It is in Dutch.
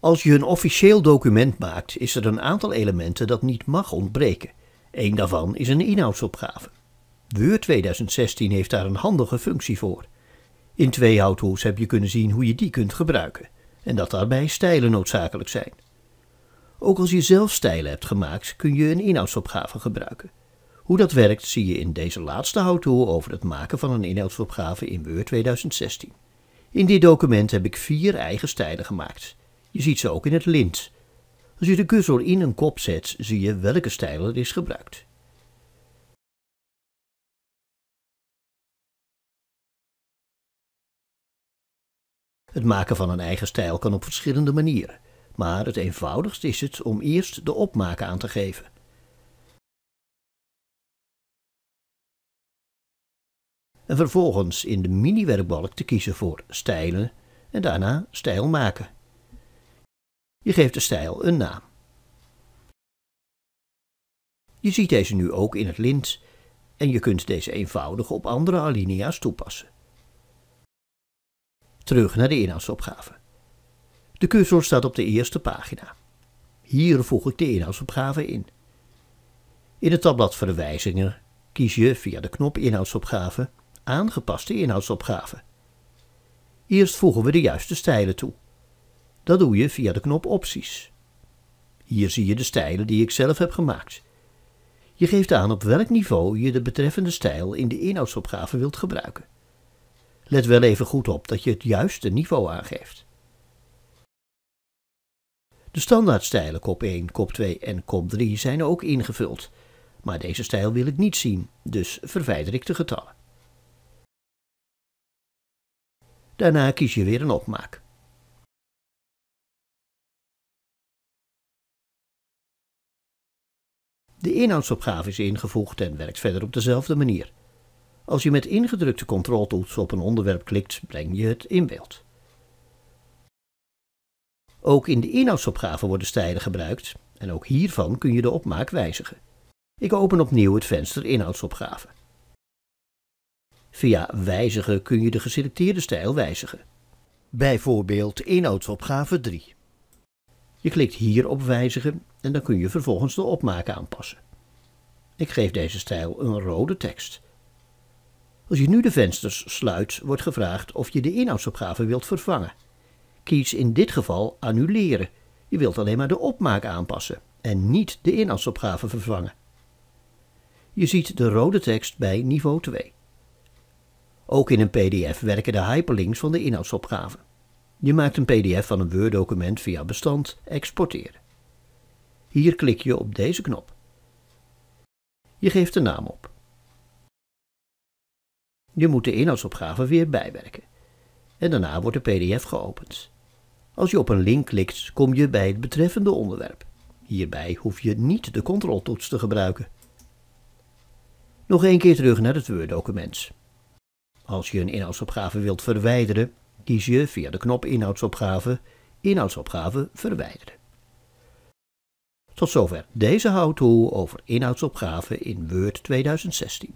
Als je een officieel document maakt, is er een aantal elementen dat niet mag ontbreken. Eén daarvan is een inhoudsopgave. Word 2016 heeft daar een handige functie voor. In twee houthoes heb je kunnen zien hoe je die kunt gebruiken en dat daarbij stijlen noodzakelijk zijn. Ook als je zelf stijlen hebt gemaakt, kun je een inhoudsopgave gebruiken. Hoe dat werkt zie je in deze laatste houthoe over het maken van een inhoudsopgave in Word 2016. In dit document heb ik vier eigen stijlen gemaakt. Je ziet ze ook in het lint. Als je de cursor in een kop zet, zie je welke stijl er is gebruikt. Het maken van een eigen stijl kan op verschillende manieren, maar het eenvoudigst is het om eerst de opmaak aan te geven. En vervolgens in de mini-werkbalk te kiezen voor stijlen en daarna stijl maken. Je geeft de stijl een naam. Je ziet deze nu ook in het lint en je kunt deze eenvoudig op andere alinea's toepassen. Terug naar de inhoudsopgave. De cursor staat op de eerste pagina. Hier voeg ik de inhoudsopgave in. In het tabblad Verwijzingen kies je via de knop Inhoudsopgave Aangepaste inhoudsopgave. Eerst voegen we de juiste stijlen toe. Dat doe je via de knop opties. Hier zie je de stijlen die ik zelf heb gemaakt. Je geeft aan op welk niveau je de betreffende stijl in de inhoudsopgave wilt gebruiken. Let wel even goed op dat je het juiste niveau aangeeft. De standaardstijlen kop 1, kop 2 en kop 3 zijn ook ingevuld, maar deze stijl wil ik niet zien, dus verwijder ik de getallen. Daarna kies je weer een opmaak. De inhoudsopgave is ingevoegd en werkt verder op dezelfde manier. Als je met ingedrukte controltoets op een onderwerp klikt, breng je het in beeld. Ook in de inhoudsopgave worden stijlen gebruikt en ook hiervan kun je de opmaak wijzigen. Ik open opnieuw het venster inhoudsopgave. Via wijzigen kun je de geselecteerde stijl wijzigen. Bijvoorbeeld inhoudsopgave 3. Je klikt hier op wijzigen en dan kun je vervolgens de opmaak aanpassen. Ik geef deze stijl een rode tekst. Als je nu de vensters sluit, wordt gevraagd of je de inhoudsopgave wilt vervangen. Kies in dit geval annuleren. Je wilt alleen maar de opmaak aanpassen en niet de inhoudsopgave vervangen. Je ziet de rode tekst bij niveau 2. Ook in een pdf werken de hyperlinks van de inhoudsopgave. Je maakt een pdf van een Word-document via bestand exporteren. Hier klik je op deze knop. Je geeft de naam op. Je moet de inhoudsopgave weer bijwerken. En daarna wordt de pdf geopend. Als je op een link klikt, kom je bij het betreffende onderwerp. Hierbij hoef je niet de controltoets te gebruiken. Nog één keer terug naar het Word-document. Als je een inhoudsopgave wilt verwijderen, kies je via de knop Inhoudsopgave Inhoudsopgave verwijderen. Tot zover deze how-to over inhoudsopgave in Word 2016.